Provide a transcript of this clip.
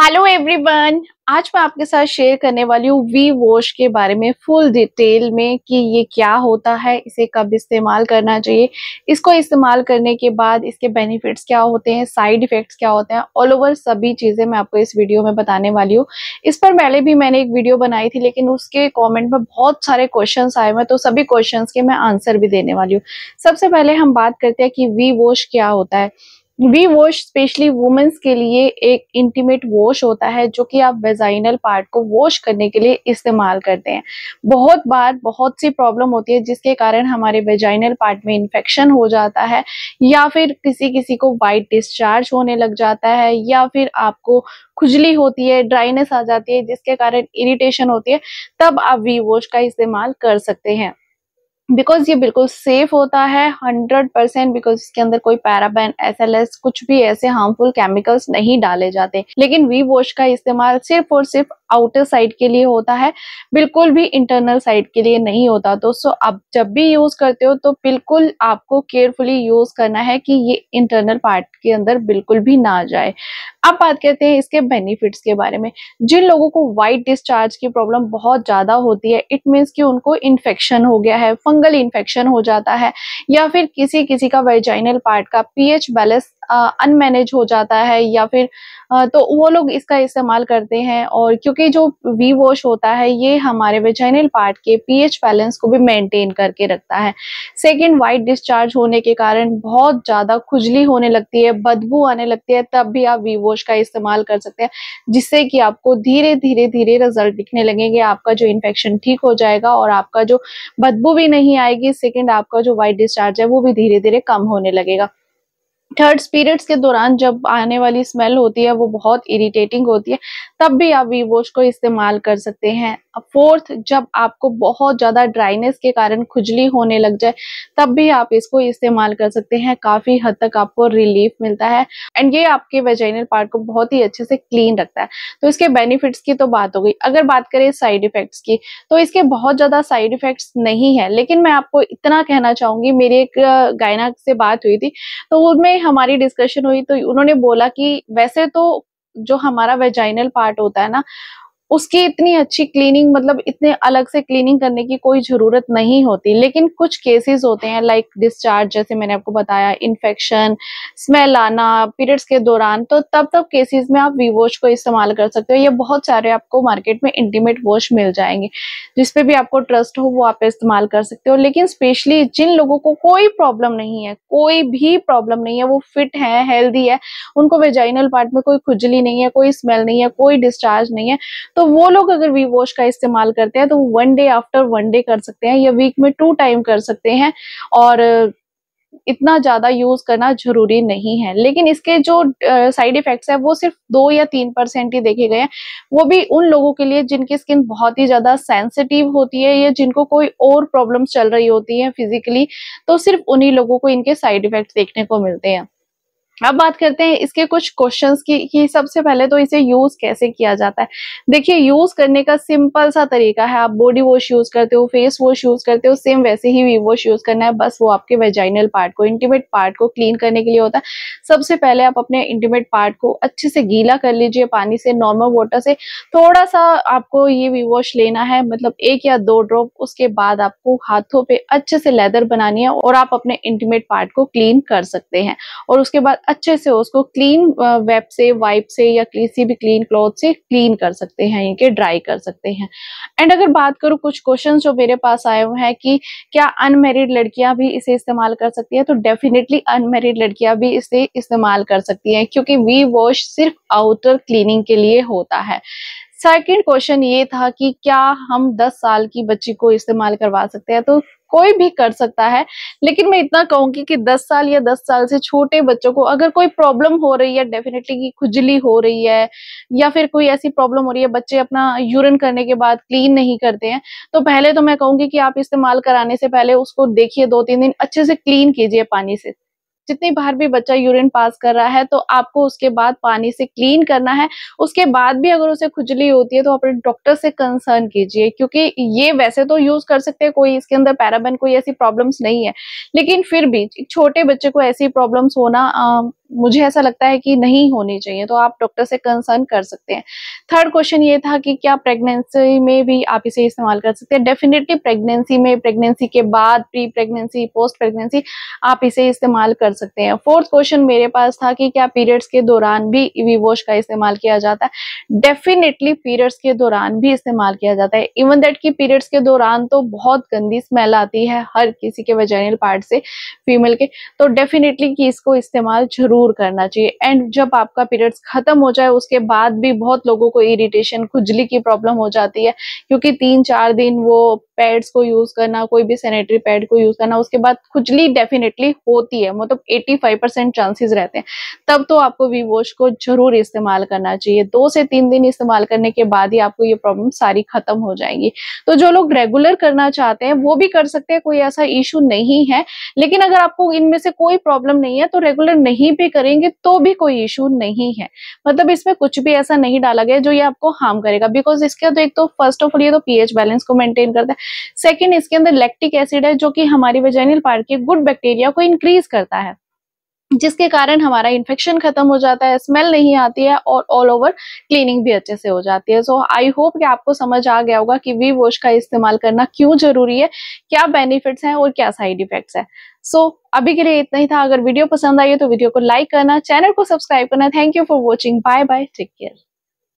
hello everyone आज मैं आपके साथ शेयर करने वाली हूँ वी वॉश के बारे में फुल डिटेल में कि ये क्या होता है इसे कब इस्तेमाल करना चाहिए इसको इस्तेमाल करने के बाद इसके बेनिफिट्स क्या होते हैं साइड इफ़ेक्ट्स क्या होते हैं ऑल ओवर सभी चीज़ें मैं आपको इस वीडियो में बताने वाली हूँ इस पर पहले भी मैंने एक वीडियो बनाई थी लेकिन उसके कॉमेंट में बहुत सारे क्वेश्चन आए हुए तो सभी क्वेश्चन के मैं आंसर भी देने वाली हूँ सबसे पहले हम बात करते हैं कि वी वॉश क्या होता है वी वॉश स्पेशली वुमेन्स के लिए एक इंटीमेट वॉश होता है जो कि आप वेजाइनल पार्ट को वॉश करने के लिए इस्तेमाल करते हैं बहुत बार बहुत सी प्रॉब्लम होती है जिसके कारण हमारे वेजाइनल पार्ट में इन्फेक्शन हो जाता है या फिर किसी किसी को वाइट डिस्चार्ज होने लग जाता है या फिर आपको खुजली होती है ड्राइनेस आ जाती है जिसके कारण इरिटेशन होती है तब आप वी वॉश का इस्तेमाल कर सकते हैं बिकॉज ये बिल्कुल सेफ होता है हंड्रेड परसेंट बिकॉज इसके अंदर कोई पैराबैन एस कुछ भी ऐसे हार्मफुल केमिकल्स नहीं डाले जाते लेकिन वी वॉश का इस्तेमाल सिर्फ और सिर्फ आउटर साइड के लिए होता है बिल्कुल भी इंटरनल साइड के लिए नहीं होता दोस्तों आप जब भी यूज करते हो तो बिल्कुल आपको केयरफुली यूज करना है कि ये इंटरनल पार्ट के अंदर बिल्कुल भी ना जाए अब बात करते हैं इसके बेनिफिट्स के बारे में जिन लोगों को वाइट डिस्चार्ज की प्रॉब्लम बहुत ज्यादा होती है इट मीन्स कि उनको इन्फेक्शन हो गया है फंगल इन्फेक्शन हो जाता है या फिर किसी किसी का वेजाइनल पार्ट का पीएच बैलेंस अनमैनेज हो जाता है या फिर आ, तो वो लोग इसका इस्तेमाल करते हैं और क्योंकि जो वी वॉश होता है ये हमारे वेजाइनल पार्ट के पीएच बैलेंस को भी मेंटेन करके रखता है सेकेंड वाइट डिस्चार्ज होने के कारण बहुत ज़्यादा खुजली होने लगती है बदबू आने लगती है तब भी आप वी वॉश का इस्तेमाल कर सकते हैं जिससे कि आपको धीरे धीरे धीरे रिजल्ट दिखने लगेंगे आपका जो इन्फेक्शन ठीक हो जाएगा और आपका जो बदबू भी नहीं आएगी सेकेंड आपका जो वाइट डिस्चार्ज है वो भी धीरे धीरे कम होने लगेगा थर्ड पीरियड्स के दौरान जब आने वाली स्मेल होती है वो बहुत इरिटेटिंग होती है तब भी आप वी वॉश को इस्तेमाल कर सकते हैं फोर्थ जब आपको बहुत ज़्यादा ड्राइनेस के कारण खुजली होने लग जाए तब भी आप इसको इस्तेमाल कर सकते हैं काफ़ी हद तक आपको रिलीफ मिलता है एंड ये आपके वेजाइनल पार्ट को बहुत ही अच्छे से क्लीन रखता है तो इसके बेनिफिट्स की तो बात हो गई अगर बात करें साइड इफ़ेक्ट्स की तो इसके बहुत ज़्यादा साइड इफ़ेक्ट्स नहीं है लेकिन मैं आपको इतना कहना चाहूँगी मेरी एक गायना से बात हुई थी तो उनमें में हमारी डिस्कशन हुई तो उन्होंने बोला कि वैसे तो जो हमारा वेजाइनल पार्ट होता है ना उसकी इतनी अच्छी क्लीनिंग मतलब इतने अलग से क्लीनिंग करने की कोई ज़रूरत नहीं होती लेकिन कुछ केसेस होते हैं लाइक डिस्चार्ज जैसे मैंने आपको बताया इन्फेक्शन स्मेल आना पीरियड्स के दौरान तो तब तब केसेस में आप वी वॉश को इस्तेमाल कर सकते हो ये बहुत सारे आपको मार्केट में इंटीमेट वॉश मिल जाएंगे जिसपे भी आपको ट्रस्ट हो वो आप इस्तेमाल कर सकते हो लेकिन स्पेशली जिन लोगों को कोई प्रॉब्लम नहीं है कोई भी प्रॉब्लम नहीं है वो फिट है हेल्दी है उनको वेजाइनल पार्ट में कोई खुजली नहीं है कोई स्मेल नहीं है कोई डिस्चार्ज नहीं है तो वो लोग अगर वी वॉश का इस्तेमाल करते हैं तो one day after one day कर सकते हैं या वीक में टू टाइम कर सकते हैं और uh, इतना ज़्यादा यूज़ करना ज़रूरी नहीं है लेकिन इसके जो साइड इफ़ेक्ट्स है वो सिर्फ दो या तीन परसेंट ही देखे गए हैं वो भी उन लोगों के लिए जिनकी स्किन बहुत ही ज़्यादा सेंसिटिव होती है या जिनको कोई और प्रॉब्लम्स चल रही होती है फिजिकली तो सिर्फ उन्हीं लोगों को इनके साइड इफ़ेक्ट्स देखने को मिलते हैं अब बात करते हैं इसके कुछ क्वेश्चंस की कि सबसे पहले तो इसे यूज कैसे किया जाता है देखिए यूज करने का सिंपल सा तरीका है आप बॉडी वॉश यूज करते हो फेस वॉश यूज करते हो सेम वैसे ही वी वॉश यूज करना है बस वो आपके वेजाइनल पार्ट को इंटीमेट पार्ट को क्लीन करने के लिए होता है सबसे पहले आप अपने इंटीमेट पार्ट को अच्छे से गीला कर लीजिए पानी से नॉर्मल वाटर से थोड़ा सा आपको ये वी वॉश लेना है मतलब एक या दो ड्रॉप उसके बाद आपको हाथों पे अच्छे से लेदर बनानी है और आप अपने इंटीमेट पार्ट को क्लीन कर सकते हैं और उसके बाद अच्छे से उसको क्लीन वेब से वाइप से या किसी भी क्लीन क्लॉथ से क्लीन कर सकते हैं यानी कि ड्राई कर सकते हैं एंड अगर बात करूँ कुछ क्वेश्चन जो मेरे पास आए हुए हैं कि क्या अनमेरिड लड़कियां भी इसे इस्तेमाल कर सकती है तो डेफिनेटली अनमेरिड लड़कियां भी इसे इस्तेमाल कर सकती हैं क्योंकि वी वॉश सिर्फ आउटर क्लीनिंग के लिए होता है सेकेंड क्वेश्चन ये था कि क्या हम 10 साल की बच्ची को इस्तेमाल करवा सकते हैं तो कोई भी कर सकता है लेकिन मैं इतना कहूंगी कि 10 साल या 10 साल से छोटे बच्चों को अगर कोई प्रॉब्लम हो रही है डेफिनेटली की खुजली हो रही है या फिर कोई ऐसी प्रॉब्लम हो रही है बच्चे अपना यूरिन करने के बाद क्लीन नहीं करते हैं तो पहले तो मैं कहूंगी कि आप इस्तेमाल कराने से पहले उसको देखिए दो तीन दिन अच्छे से क्लीन कीजिए पानी से जितनी बार भी बच्चा यूरिन पास कर रहा है तो आपको उसके बाद पानी से क्लीन करना है उसके बाद भी अगर उसे खुजली होती है तो अपने डॉक्टर से कंसर्न कीजिए क्योंकि ये वैसे तो यूज कर सकते हैं कोई इसके अंदर पैराबेन कोई ऐसी प्रॉब्लम्स नहीं है लेकिन फिर भी छोटे बच्चे को ऐसी प्रॉब्लम्स होना आ, मुझे ऐसा लगता है कि नहीं होनी चाहिए तो आप डॉक्टर से कंसर्न कर सकते हैं थर्ड क्वेश्चन ये था कि क्या प्रेगनेंसी में भी आप इसे इस्तेमाल कर सकते हैं डेफिनेटली प्रेगनेंसी में प्रेगनेंसी के बाद प्री प्रेगनेंसी पोस्ट प्रेगनेंसी आप इसे इस्तेमाल कर सकते हैं फोर्थ क्वेश्चन मेरे पास था कि क्या पीरियड्स के दौरान भी वॉश का इस्तेमाल किया जाता है डेफिनेटली पीरियड्स के दौरान भी इस्तेमाल किया जाता है इवन दैट की पीरियड्स के दौरान तो बहुत गंदी स्मेल आती है हर किसी के वेजाइनल पार्ट से फीमेल के तो डेफिनेटली की इसको इस्तेमाल जरूर जरूर करना चाहिए एंड जब आपका पीरियड्स खत्म हो जाए उसके बाद भी बहुत लोगों को इरिटेशन खुजली की प्रॉब्लम हो जाती है क्योंकि तीन चार दिन वो पैड्स को यूज करना कोई भी सैनिटरी पैड को यूज करना उसके बाद खुजली डेफिनेटली होती है मतलब 85 परसेंट चांसेस रहते हैं तब तो आपको वी वॉश को जरूर इस्तेमाल करना चाहिए दो से तीन दिन इस्तेमाल करने के बाद ही आपको ये प्रॉब्लम सारी खत्म हो जाएगी तो जो लोग रेगुलर करना चाहते हैं वो भी कर सकते हैं कोई ऐसा इशू नहीं है लेकिन अगर आपको इनमें से कोई प्रॉब्लम नहीं है तो रेगुलर नहीं भी भी करेंगे तो भी कोई इशू नहीं है मतलब इसमें कुछ भी ऐसा नहीं डाला गया जो ये आपको हार्म करेगा बिकॉज इसके तो एक तो फर्स्ट ऑफ ऑल ये तो पीएच बैलेंस को मेंटेन करता है सेकेंड इसके अंदर लैक्टिक एसिड है जो कि हमारी वेजाइनल पार्ट के गुड बैक्टीरिया को इंक्रीज करता है जिसके कारण हमारा इन्फेक्शन खत्म हो जाता है स्मेल नहीं आती है और ऑल ओवर क्लीनिंग भी अच्छे से हो जाती है सो आई होप कि आपको समझ आ गया होगा कि वी वॉश का इस्तेमाल करना क्यों जरूरी है क्या बेनिफिट्स हैं और क्या साइड इफेक्ट्स हैं सो so, अभी के लिए इतना ही था अगर वीडियो पसंद आई तो वीडियो को लाइक करना चैनल को सब्सक्राइब करना thank you for watching bye bye take care